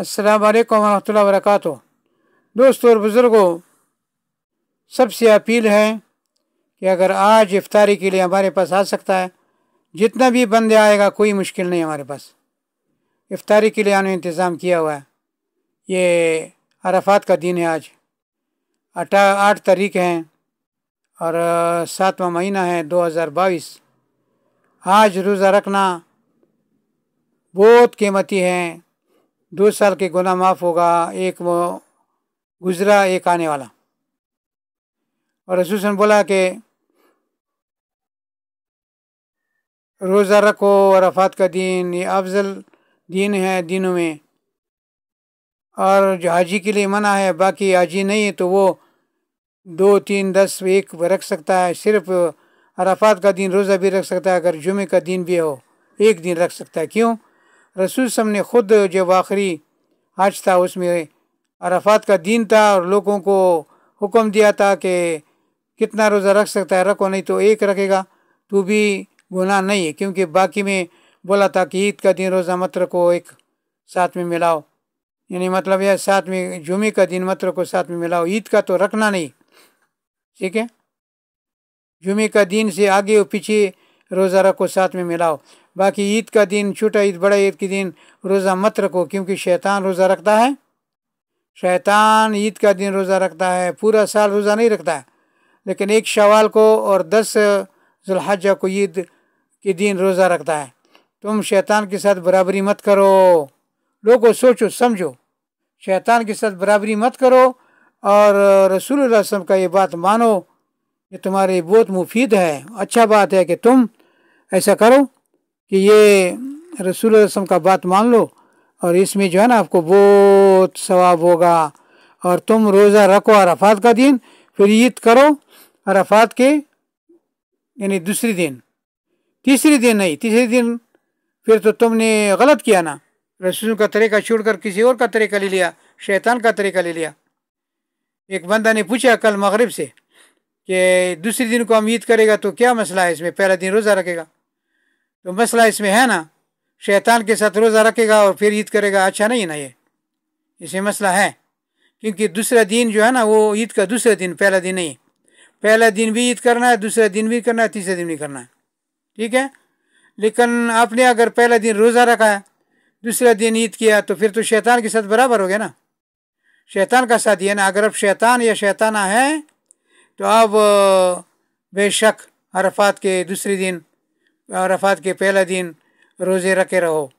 असलकम वालेकुम वरक दोस्तों और बुज़ुर्गों सबसे अपील है कि अगर आज इफ्तारी के लिए हमारे पास आ सकता है जितना भी बंदे आएगा कोई मुश्किल नहीं हमारे पास इफ्तारी के लिए हमने इंतज़ाम किया हुआ है ये अराफात का दिन है आज अठा आठ तारीख हैं और सातवा महीना है दो हज़ार बाईस आज रोज़ा रखना बहुत कीमती हैं दो साल के गुना माफ होगा एक गुजरा एक आने वाला और रसूसन बोला कि रोज़ा रखो अरफात का दिन ये अफजल दिन है दिनों में और जो हाजी के लिए मना है बाकी हाजी नहीं है तो वो दो तीन दस एक रख सकता है सिर्फ अराफात का दिन रोज़ा भी रख सकता है अगर जुमे का दिन भी हो एक दिन रख सकता है क्यों रसूल सम ने खुद जो आखिरी हज था उसमें अरफात का दिन था और लोगों को हुक्म दिया था कि कितना रोज़ा रख सकता है रखो नहीं तो एक रखेगा तो भी गुनाह नहीं है क्योंकि बाकी में बोला था कि ईद का दिन रोज़ा मत रखो एक साथ में मिलाओ यानी मतलब यह साथ में जुमे का दिन मत रखो साथ में मिलाओ ईद का तो रखना नहीं ठीक है जुमे का दिन से आगे और पीछे रोज़ा रखो साथ में मिलाओ बाकी ईद का दिन छोटा ईद बड़ा ईद के दिन रोज़ा मत रखो क्योंकि शैतान रोज़ा रखता है शैतान ईद का दिन रोज़ा रखता है पूरा साल रोज़ा नहीं रखता है लेकिन एक शवाल को और दस जुल्हजा को ईद के दिन रोज़ा रखता है तुम शैतान के साथ बराबरी मत करो लोगों सोचो समझो शैतान के साथ बराबरी मत करो और रसूल का ये बात मानो ये तुम्हारे बहुत मुफीद है अच्छा बात है कि तुम ऐसा करो कि ये रसूल रसम का बात मान लो और इसमें जो है ना आपको बहुत सवाब होगा और तुम रोज़ा रखो अरफात का दिन फिर ईद करो अरफात के यानी दूसरे दिन तीसरे दिन नहीं तीसरे दिन फिर तो तुमने गलत किया ना रसूल का तरीका छोड़कर किसी और का तरीका ले लिया शैतान का तरीका ले लिया एक बंदा ने पूछा कल मगरब से कि दूसरे दिन को हम ईद करेगा तो क्या मसला है इसमें पहला दिन रोज़ा रखेगा तो मसला इसमें है ना शैतान के साथ रोज़ा रखेगा और फिर ईद करेगा अच्छा नहीं ना ये इसमें मसला है क्योंकि दूसरा दिन जो है ना वो ईद का दूसरा दिन पहला दिन नहीं पहला दिन भी ईद करना है दूसरा दिन भी करना है तीसरा दिन भी करना है ठीक है लेकिन आपने अगर पहला दिन रोज़ा रखा है दूसरा दिन ईद किया तो फिर तो शैतान के साथ बराबर हो गया ना शैतान का साथ दिया ना अगर आप शैतान या शैताना है तो आप बेशक अरफात के दूसरे दिन अरफात के पहला दिन रोज़े रखे रहो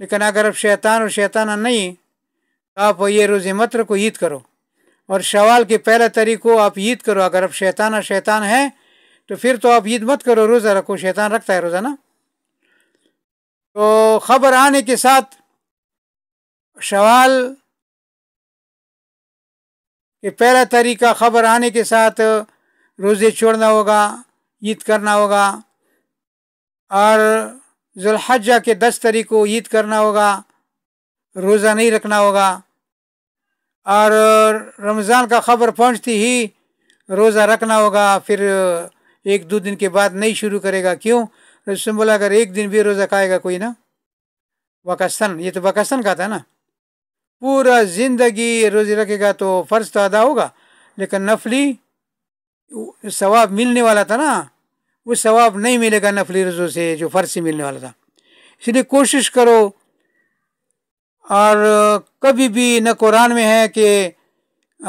लेकिन अगर आप शैतान और शैताना नहीं तो आप ये रोज़े मत रखो ईद करो और शवाल के पहला तारीख को आप ईद करो अगर आप शैताना शैतान हैं तो फिर तो आप ईद मत करो रोज़ा रखो शैतान रखता है रोज़ा ना तो ख़बर आने के साथ शवाल ये पहला तरीका खबर आने के साथ रोज़े छोड़ना होगा ईद करना होगा और जुल्हजा के दस तारीख को ईद करना होगा रोज़ा नहीं रखना होगा और रमज़ान का ख़बर पहुंचती ही रोज़ा रखना होगा फिर एक दो दिन के बाद नहीं शुरू करेगा क्यों रसम बोला अगर एक दिन भी रोज़ा खाएगा कोई ना वकस्तन ये तो वकस्तन का था ना पूरा ज़िंदगी रोज़े रखेगा तो फ़र्ज़ तो अदा होगा लेकिन नफली सवाब मिलने वाला था ना वो सवाब नहीं मिलेगा नफली रोज़ों से जो फ़र्ज से मिलने वाला था इसलिए कोशिश करो और कभी भी न कुरान में है कि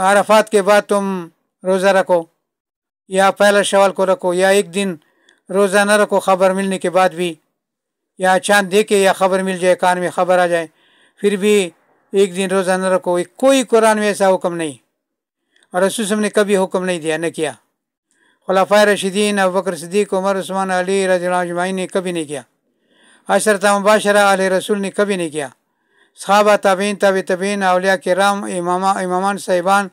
आरफात के बाद तुम रोज़ा रखो या पहला शवाल को रखो या एक दिन रोज़ा न रखो ख़बर मिलने के बाद भी या चांद देखे या ख़बर मिल जाए कान में ख़बर आ जाए फिर भी एक दिन रोज़ा न रखो कोई कुरान में ऐसा हुक्म नहीं और रसूसम ने कभी हुक्म नहीं दिया न किया खलाफा रशीदीन अबकर सदीक उमर उस्मान अली रजमाई ने कभी नहीं किया अशरत मुबाशर आल रसूल ने कभी नहीं किया सहाबा तबीन तब तबीन अलिया के राम इमामा इमाम साहिबान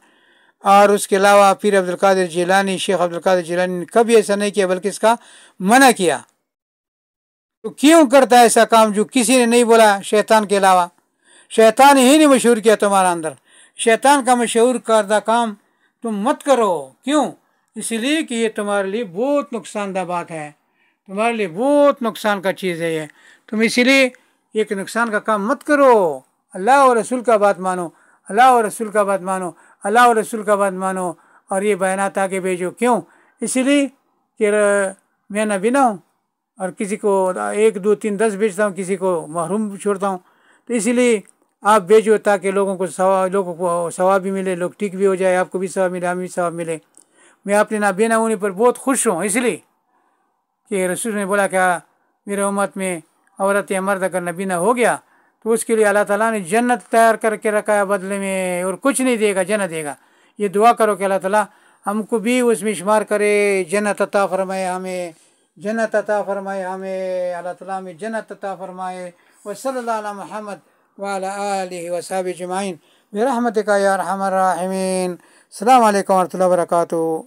और उसके अलावा पीर अब्दुल्कादिर जिलानी शेख अब्दुल्कादिर जिलानी ने कभी ऐसा नहीं किया बल्कि इसका मना किया तो क्यों करता है ऐसा काम जो किसी ने नहीं बोला शैतान के अलावा शैतान ही नहीं मशहूर किया तुम्हारा अंदर शैतान का मशहूर करदा काम तुम मत करो क्यों इसलिए कि ये तुम्हारे लिए बहुत नुकसानदा बात है तुम्हारे लिए बहुत नुकसान का चीज़ है ये तुम इसीलिए एक नुकसान का काम मत करो अल्लाह और रसूल का बात मानो अल्लाह और रसूल का बात मानो अल्लाह और रसूल का बात मानो और ये बयानात आगे भेजो क्यों इसलिए कि मैं ना बिना हूँ और किसी को एक दो तीन दस भेजता हूँ किसी को महरूम छोड़ता हूँ तो इसीलिए आप भेजो ताकि लोगों को सवा लोगों को सवाब भी मिले लोग ठीक भी हो जाए आपको भी सवाब मिले हमें भी सवा मिले मैं अपने ना होने पर बहुत खुश हूँ इसलिए कि रसूल ने बोला क्या मेरे उम्मत में औरत या मर्द अगर नबीना हो गया तो उसके लिए अल्लाह ताला ने जन्नत तैयार करके रखा है बदले में और कुछ नहीं देगा जन्नत देगा ये दुआ करो कि अल्लाह ताला हमको भी उसमें शुमार करे जन्नत अता फरमाए हमें जन्नत अता फरमाए हमें अल्लाह ताला हमें जन्नत अता फरमाए वसल महमद वाल वसाब जमाइन बेरहमत का यार हमारा राहमीन अल्लाम वरहमल वर्का